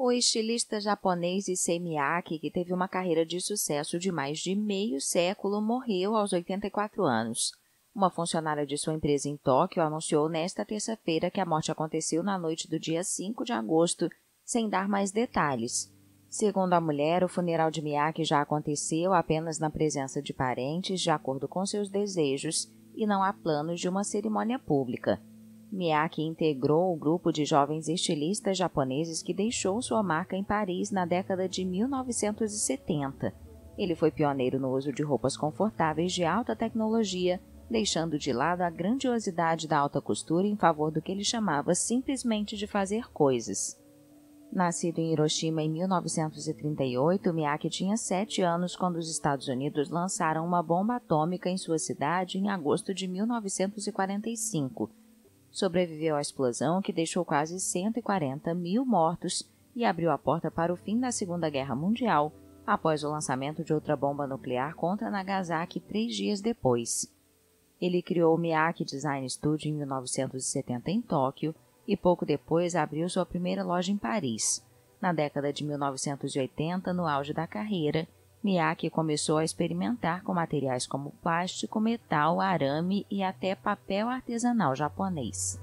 O estilista japonês Issey que teve uma carreira de sucesso de mais de meio século, morreu aos 84 anos. Uma funcionária de sua empresa em Tóquio anunciou nesta terça-feira que a morte aconteceu na noite do dia 5 de agosto, sem dar mais detalhes. Segundo a mulher, o funeral de Miyake já aconteceu apenas na presença de parentes, de acordo com seus desejos, e não há planos de uma cerimônia pública. Miyake integrou o grupo de jovens estilistas japoneses que deixou sua marca em Paris na década de 1970. Ele foi pioneiro no uso de roupas confortáveis de alta tecnologia, deixando de lado a grandiosidade da alta costura em favor do que ele chamava simplesmente de fazer coisas. Nascido em Hiroshima em 1938, Miyake tinha sete anos quando os Estados Unidos lançaram uma bomba atômica em sua cidade em agosto de 1945 sobreviveu à explosão que deixou quase 140 mil mortos e abriu a porta para o fim da Segunda Guerra Mundial, após o lançamento de outra bomba nuclear contra Nagasaki três dias depois. Ele criou o Miyake Design Studio em 1970 em Tóquio e pouco depois abriu sua primeira loja em Paris. Na década de 1980, no auge da carreira, Miaki começou a experimentar com materiais como plástico, metal, arame e até papel artesanal japonês.